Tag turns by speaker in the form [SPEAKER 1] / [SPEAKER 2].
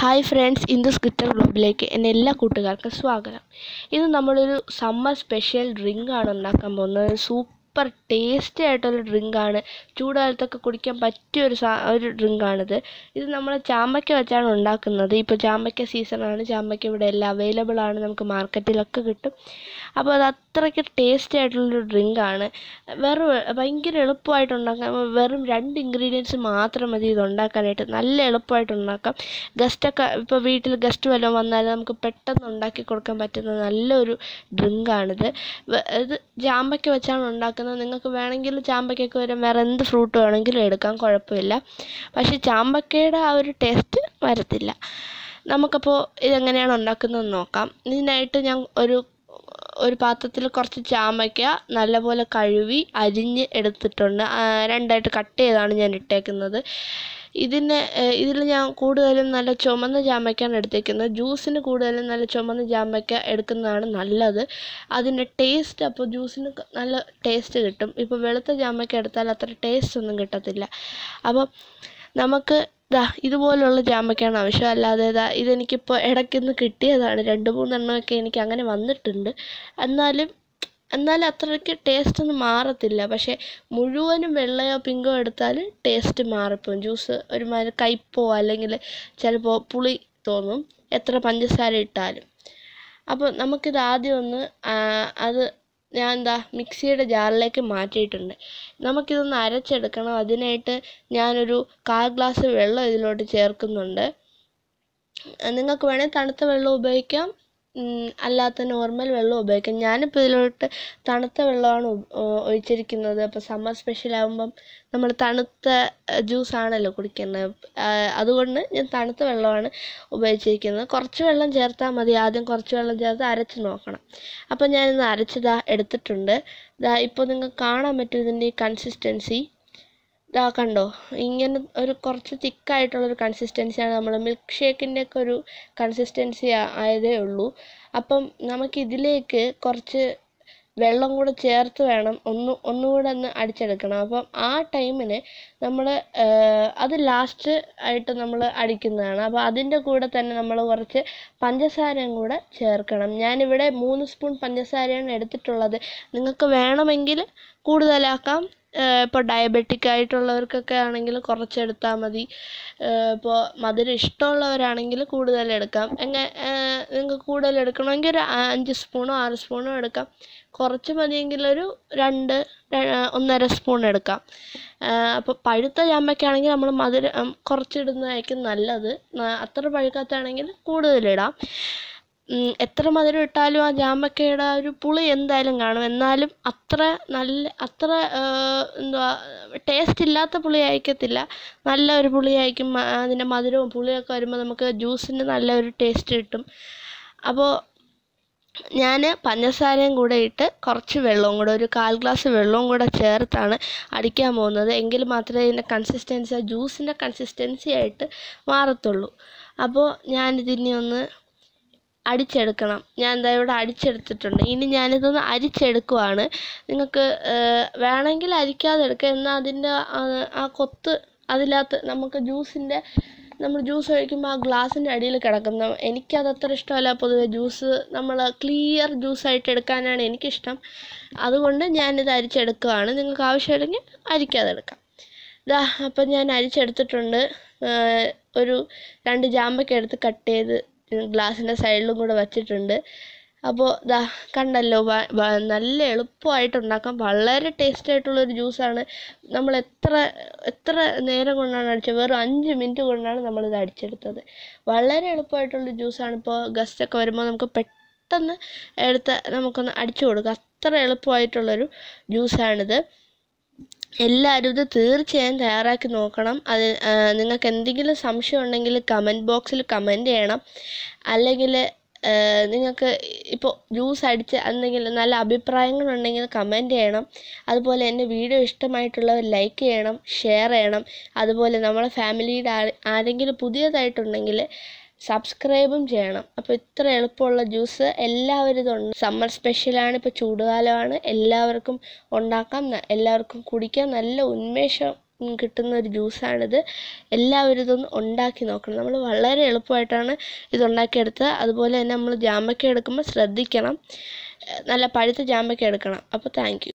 [SPEAKER 1] hi friends ഇന്ന് സ്കിറ്റർ ബ്ലോഗിലേക്ക് എൻ്റെ എല്ലാ കൂട്ടുകാർക്കും സ്വാഗതം ഇന്ന് നമ്മളൊരു സമ്മർ സ്പെഷ്യൽ ഡ്രിങ്ക് ആണ് ഉണ്ടാക്കാൻ പോകുന്നത് സൂപ്പ് സൂപ്പർ ടേസ്റ്റി ആയിട്ടുള്ള ഡ്രിങ്കാണ് ചൂടുകാലത്തൊക്കെ കുടിക്കാൻ പറ്റിയ ഒരു സാ ഒരു ഡ്രിങ്കാണിത് ഇത് നമ്മൾ ചാമ്പയ്ക്ക വെച്ചാണ് ഉണ്ടാക്കുന്നത് ഇപ്പോൾ ചാമ്പയ്ക്ക സീസണാണ് ചാമ്പയ്ക്ക ഇവിടെ എല്ലാം അവൈലബിൾ ആണ് നമുക്ക് മാർക്കറ്റിലൊക്കെ കിട്ടും അപ്പോൾ അത് അത്രയ്ക്ക് ടേസ്റ്റി ആയിട്ടുള്ളൊരു ഡ്രിങ്കാണ് വെറും ഭയങ്കര എളുപ്പമായിട്ട് ഉണ്ടാക്കാൻ വെറും രണ്ട് ഇൻഗ്രീഡിയൻസ് മാത്രം മതി ഇത് ഉണ്ടാക്കാനായിട്ട് നല്ല എളുപ്പമായിട്ട് ഉണ്ടാക്കാം ഗസ്റ്റൊക്കെ ഇപ്പോൾ വീട്ടിൽ ഗസ്റ്റ് വല്ലതും വന്നാൽ നമുക്ക് പെട്ടെന്ന് ഉണ്ടാക്കി കൊടുക്കാൻ പറ്റുന്ന നല്ലൊരു ഡ്രിങ്കാണിത് ഇത് ചാമ്പയ്ക്ക വെച്ചാണ് ഉണ്ടാക്കുന്നത് എടുക്കുന്നത് നിങ്ങൾക്ക് വേണമെങ്കിൽ ചാമ്പയ്ക്കൊക്കെ വരും വേറെ എന്ത് ഫ്രൂട്ട് വേണമെങ്കിലും എടുക്കാം കുഴപ്പമില്ല പക്ഷേ ചാമ്പക്കയുടെ ആ ഒരു ടേസ്റ്റ് വരത്തില്ല നമുക്കപ്പോൾ ഇതെങ്ങനെയാണ് ഉണ്ടാക്കുന്നതെന്ന് നോക്കാം ഇതിനായിട്ട് ഞാൻ ഒരു ഒരു പാത്രത്തിൽ കുറച്ച് ചാമയ്ക്ക നല്ലപോലെ കഴുകി അരിഞ്ഞ് എടുത്തിട്ടുണ്ട് രണ്ടായിട്ട് കട്ട് ചെയ്താണ് ഞാൻ ഇട്ടേക്കുന്നത് ഇതിന് ഇതിൽ ഞാൻ കൂടുതലും നല്ല ചുമന്ന ചാമ്പയ്ക്കാണ് എടുത്തേക്കുന്നത് ജ്യൂസിന് കൂടുതലും നല്ല ചുമന്ന ചാമ്പയ്ക്ക എടുക്കുന്നതാണ് നല്ലത് അതിൻ്റെ ടേസ്റ്റ് അപ്പോൾ ജ്യൂസിന് നല്ല ടേസ്റ്റ് കിട്ടും ഇപ്പോൾ വെളുത്ത ചാമ്പയ്ക്ക എടുത്താൽ അത്ര ടേസ്റ്റ് ഒന്നും കിട്ടത്തില്ല അപ്പം നമുക്ക് ദാ ഇതുപോലുള്ള ജാമൊക്കെയാണ് ആവശ്യം അല്ലാതെ ദാ ഇതെനിക്കിപ്പോൾ ഇടയ്ക്കുന്ന് കിട്ടിയതാണ് രണ്ട് മൂന്നെണ്ണമൊക്കെ എനിക്ക് അങ്ങനെ വന്നിട്ടുണ്ട് എന്നാലും എന്നാലും അത്രയ്ക്ക് ടേസ്റ്റ് ഒന്നും മാറത്തില്ല പക്ഷേ മുഴുവനും വെള്ളയോ പിങ്കോ എടുത്താൽ ടേസ്റ്റ് മാറിപ്പോകും ജ്യൂസ് ഒരുമാതിരി കയ്പോ അല്ലെങ്കിൽ ചിലപ്പോൾ പുളി തോന്നും എത്ര പഞ്ചസാര ഇട്ടാലും അപ്പോൾ നമുക്കിത് ആദ്യം ഒന്ന് അത് ഞാൻ എന്താ മിക്സിയുടെ ജാറിലേക്ക് മാറ്റിയിട്ടുണ്ട് നമുക്കിതൊന്ന് അരച്ചെടുക്കണം അതിനായിട്ട് ഞാനൊരു കാൽ ഗ്ലാസ് വെള്ളം ഇതിലോട്ട് ചേർക്കുന്നുണ്ട് നിങ്ങൾക്ക് വേണേൽ തണുത്ത വെള്ളം ഉപയോഗിക്കാം അല്ലാത്ത നോർമൽ വെള്ളം ഉപയോഗിക്കാം ഞാനിപ്പോൾ ഇതിലോട്ട് തണുത്ത വെള്ളമാണ് ഒഴിച്ചിരിക്കുന്നത് അപ്പോൾ സമ്മർ സ്പെഷ്യൽ ആകുമ്പം നമ്മൾ തണുത്ത ജ്യൂസ് ആണല്ലോ കുടിക്കുന്നത് അതുകൊണ്ട് ഞാൻ തണുത്ത വെള്ളമാണ് ഉപയോഗിച്ചിരിക്കുന്നത് കുറച്ച് വെള്ളം ചേർത്താൽ മതി ആദ്യം കുറച്ച് വെള്ളം ചേർത്ത് അരച്ച് നോക്കണം അപ്പോൾ ഞാനിന്ന് അരച്ചിതാ എടുത്തിട്ടുണ്ട് ഇതാ ഇപ്പോൾ നിങ്ങൾക്ക് കാണാൻ പറ്റും ഇതിൻ്റെ കൺസിസ്റ്റൻസി ഇതാ കണ്ടോ ഇങ്ങനെ ഒരു കുറച്ച് തിക്കായിട്ടുള്ളൊരു കൺസിസ്റ്റൻസിയാണ് നമ്മൾ മിൽക്ക് ഷേക്കിൻ്റെയൊക്കെ ഒരു കൺസിസ്റ്റൻസി ആയതേ ഉള്ളൂ അപ്പം നമുക്ക് ഇതിലേക്ക് കുറച്ച് വെള്ളം കൂടെ ചേർത്ത് വേണം ഒന്ന് ഒന്നുകൂടെ ഒന്ന് അടിച്ചെടുക്കണം അപ്പം ആ ടൈമിന് നമ്മൾ അത് ലാസ്റ്റ് ആയിട്ട് നമ്മൾ അടിക്കുന്നതാണ് അപ്പോൾ അതിൻ്റെ കൂടെ തന്നെ നമ്മൾ കുറച്ച് പഞ്ചസാരയും കൂടെ ചേർക്കണം ഞാനിവിടെ മൂന്ന് സ്പൂൺ പഞ്ചസാരയാണ് എടുത്തിട്ടുള്ളത് നിങ്ങൾക്ക് വേണമെങ്കിൽ കൂടുതലാക്കാം ഇപ്പോൾ ഡയബറ്റിക് ആയിട്ടുള്ളവർക്കൊക്കെ ആണെങ്കിൽ കുറച്ച് എടുത്താൽ മതി ഇപ്പോൾ മധുരം ഇഷ്ടമുള്ളവരാണെങ്കിൽ കൂടുതൽ എടുക്കാം നിങ്ങൾക്ക് കൂടുതൽ എടുക്കണമെങ്കിൽ ഒരു അഞ്ച് സ്പൂണോ ആറ് സ്പൂണോ എടുക്കാം കുറച്ച് മതിയെങ്കിൽ ഒരു രണ്ട് ഒന്നര സ്പൂൺ എടുക്കാം അപ്പോൾ പഴുത്ത ചാമ്പയ്ക്കാണെങ്കിൽ നമ്മൾ മധുരം കുറച്ചിടുന്നതായിരിക്കും നല്ലത് അത്ര പഴുക്കാത്തതാണെങ്കിൽ കൂടുതലിടാം എത്ര മധുരം ഇട്ടാലും ആ ജാമക്കയുടെ ആ ഒരു പുളി എന്തായാലും കാണും എന്നാലും അത്ര നല്ല അത്ര എന്തുവാ ടേസ്റ്റ് ഇല്ലാത്ത പുളി ആയിരിക്കത്തില്ല നല്ല ഒരു പുളി ആയിരിക്കും അതിൻ്റെ മധുരവും പുളിയൊക്കെ വരുമ്പോൾ നമുക്ക് ജ്യൂസിന് നല്ല ഒരു ടേസ്റ്റ് കിട്ടും അപ്പോൾ ഞാൻ പഞ്ചസാരയും കൂടെ ഇട്ട് കുറച്ച് വെള്ളവും കൂടെ ഒരു കാൽ ഗ്ലാസ് വെള്ളവും കൂടെ ചേർത്താണ് അടിക്കാൻ പോകുന്നത് എങ്കിൽ മാത്രമേ ഇതിൻ്റെ കൺസിസ്റ്റൻസി ആ ജ്യൂസിൻ്റെ കൺസിസ്റ്റൻസി ആയിട്ട് മാറത്തുള്ളൂ അപ്പോൾ ഞാനിതിനെ ഒന്ന് അടിച്ചെടുക്കണം ഞാൻ എന്തായാലും ഇവിടെ അടിച്ചെടുത്തിട്ടുണ്ട് ഇനി ഞാനിതൊന്ന് അരിച്ചെടുക്കുവാണ് നിങ്ങൾക്ക് വേണമെങ്കിൽ അരിക്കാതെ എടുക്കാം എന്നാൽ അതിൻ്റെ ആ കൊത്ത് അതിനകത്ത് നമുക്ക് ജ്യൂസിൻ്റെ നമ്മൾ ജ്യൂസ് ഒഴിക്കുമ്പോൾ ആ ഗ്ലാസിൻ്റെ അടിയിൽ കിടക്കുന്ന എനിക്കത് അത്ര ഇഷ്ടമല്ല പൊതുവേ ജ്യൂസ് നമ്മൾ ക്ലിയർ ജ്യൂസായിട്ട് എടുക്കാനാണ് എനിക്കിഷ്ടം അതുകൊണ്ട് ഞാനിത് അരിച്ചെടുക്കുവാണ് നിങ്ങൾക്ക് ആവശ്യമില്ലെങ്കിൽ അരിക്കാതെ എടുക്കാം ഇതാ അപ്പം ഞാൻ അരിച്ചെടുത്തിട്ടുണ്ട് ഒരു രണ്ട് ജാമ്പയ്ക്ക എടുത്ത് കട്ട് ചെയ്ത് ഗ്ലാസിൻ്റെ സൈഡിലും കൂടെ വച്ചിട്ടുണ്ട് അപ്പോൾ ദാ കണ്ടല്ലോ നല്ല എളുപ്പമായിട്ട് ഉണ്ടാക്കാം വളരെ ടേസ്റ്റ് ആയിട്ടുള്ളൊരു ജ്യൂസാണ് നമ്മൾ എത്ര എത്ര നേരം കൊണ്ടാണ് അടിച്ചത് വെറും അഞ്ച് മിനിറ്റ് കൊണ്ടാണ് നമ്മളിത് അടിച്ചെടുത്തത് വളരെ എളുപ്പമായിട്ടുള്ളൊരു ജ്യൂസാണ് ഇപ്പോൾ ഗസ്റ്റൊക്കെ വരുമ്പോൾ നമുക്ക് പെട്ടെന്ന് എടുത്ത് നമുക്കൊന്ന് അടിച്ചു കൊടുക്കാം അത്ര എളുപ്പമായിട്ടുള്ളൊരു ജ്യൂസാണിത് എല്ലാവരും ഇത് തീർച്ചയായും തയ്യാറാക്കി നോക്കണം അത് നിങ്ങൾക്ക് എന്തെങ്കിലും സംശയം ഉണ്ടെങ്കിൽ കമൻറ്റ് ബോക്സിൽ കമൻറ്റ് ചെയ്യണം അല്ലെങ്കിൽ നിങ്ങൾക്ക് ഇപ്പോൾ ജ്യൂസ് അടിച്ച് എന്തെങ്കിലും നല്ല അഭിപ്രായങ്ങളുണ്ടെങ്കിൽ കമൻറ്റ് ചെയ്യണം അതുപോലെ എൻ്റെ വീഡിയോ ഇഷ്ടമായിട്ടുള്ളവർ ലൈക്ക് ചെയ്യണം ഷെയർ ചെയ്യണം അതുപോലെ നമ്മളെ ഫാമിലിയുടെ ആരെങ്കിലും പുതിയതായിട്ടുണ്ടെങ്കിൽ സബ്സ്ക്രൈബും ചെയ്യണം അപ്പോൾ ഇത്ര എളുപ്പമുള്ള ജ്യൂസ് എല്ലാവരും ഇതുണ്ട് സമ്മർ സ്പെഷ്യലാണ് ഇപ്പോൾ ചൂടുകാലമാണ് എല്ലാവർക്കും ഉണ്ടാക്കാം എല്ലാവർക്കും കുടിക്കാം നല്ല ഉന്മേഷം കിട്ടുന്ന ഒരു ജ്യൂസാണിത് എല്ലാവരും ഇതൊന്ന് ഉണ്ടാക്കി നോക്കണം നമ്മൾ വളരെ എളുപ്പമായിട്ടാണ് ഇതുണ്ടാക്കിയെടുത്തത് അതുപോലെ തന്നെ നമ്മൾ ജാമ്പയ്ക്ക എടുക്കുമ്പോൾ ശ്രദ്ധിക്കണം നല്ല പഴുത്ത ജാമ്പയ്ക്ക എടുക്കണം അപ്പോൾ താങ്ക്